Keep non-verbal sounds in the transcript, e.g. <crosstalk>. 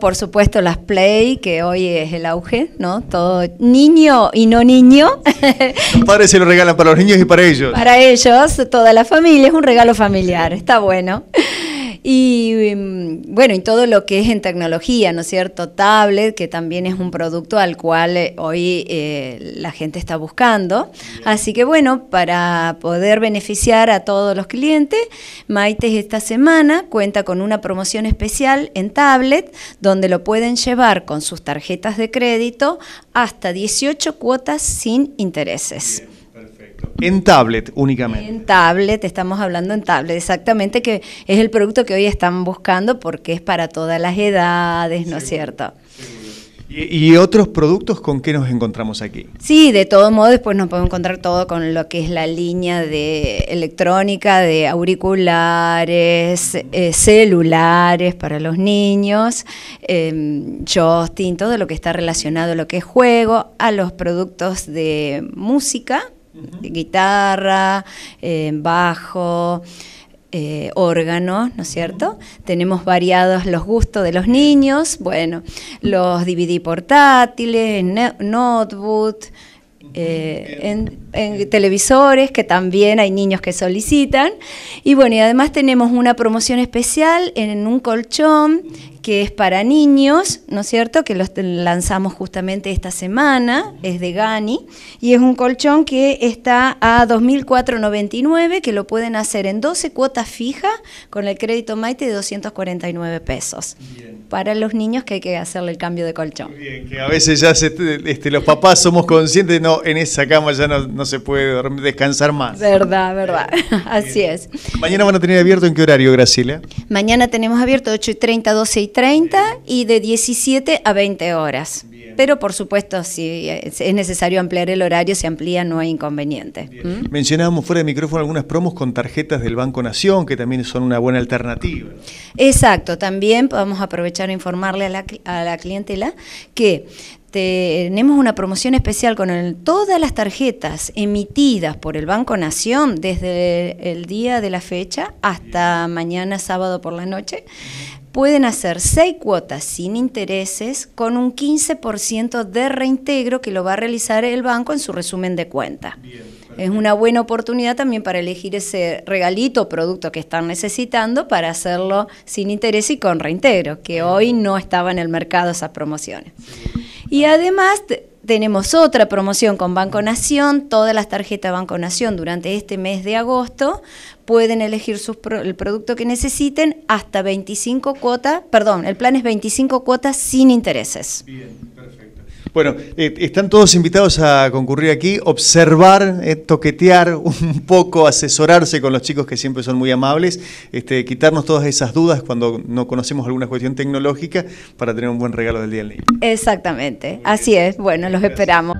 Por supuesto, las play, que hoy es el auge, ¿no? Todo niño y no niño. Los padres se lo regalan para los niños y para ellos. Para ellos, toda la familia, es un regalo familiar, está bueno. Y em, bueno, y todo lo que es en tecnología, ¿no es cierto? Tablet, que también es un producto al cual eh, hoy eh, la gente está buscando. Así que bueno, para poder beneficiar a todos los clientes, Maites esta semana cuenta con una promoción especial en tablet, donde lo pueden llevar con sus tarjetas de crédito hasta 18 cuotas sin intereses. En tablet únicamente. En tablet, estamos hablando en tablet, exactamente, que es el producto que hoy están buscando porque es para todas las edades, ¿no es cierto? ¿Y, otros productos con qué nos encontramos aquí? Sí, de todo modo, después nos podemos encontrar todo con lo que es la línea de electrónica, de auriculares, eh, celulares para los niños, em, Justin, todo lo que está relacionado lo que es juego, a los productos de música guitarra, eh, bajo. órganos eh, órgano, ¿no es cierto? Tenemos variados los gustos de los niños, bueno, los DVD portátiles, notebook, eh, en, en televisores, que también hay niños que solicitan. Y bueno, y además tenemos una promoción especial en un colchón que es para niños, ¿no es cierto? Que los lanzamos justamente esta semana, es de Gani, y es un colchón que está a 2.499, que lo pueden hacer en 12 cuotas fijas con el crédito Maite de 249 pesos. Para los niños que hay que hacerle el cambio de colchón. bien, que a veces ya este, los papás somos conscientes, no, en esa cama ya no se puede descansar más. Verdad, verdad. <laughs> Así es. ¿Mañana van a tener abierto en qué horario, Graciela? Mañana tenemos abierto 8 y 30, 12 y 30 y de 17 a 20 horas. Pero por supuesto, si es necesario ampliar el horario, se amplía, no hay inconveniente. Mencionábamos fuera de micrófono algunas promos con tarjetas del Banco Nación, que también son una buena alternativa. Exacto, también vamos a aprovechar a e informarle a la, a la clientela que este, tenemos una promoción especial con todas las tarjetas emitidas por el Banco Nación desde el día de la fecha hasta mañana sábado por la noche. Pueden hacer seis cuotas sin intereses con un 15% de reintegro que lo va a realizar el banco en su resumen de cuenta. es una buena oportunidad también para elegir ese regalito o producto que están necesitando para hacerlo sin interés y con reintegro, que hoy no estaba en el mercado esas promociones. Y además tenemos otra promoción con Banco Nación, todas las tarjetas Banco Nación durante este mes de agosto pueden elegir sus el producto que necesiten hasta 25 cuotas, perdón, el plan es 25 cuotas sin intereses. Bien, bueno, eh, están todos invitados a concurrir aquí, observar, eh, toquetear <laughs> un poco, asesorarse con los chicos que siempre son muy amables, este, quitarnos todas esas dudas cuando no conocemos alguna cuestión tecnológica para tener un buen regalo del día del niño. Exactamente, así es. Bueno, los esperamos.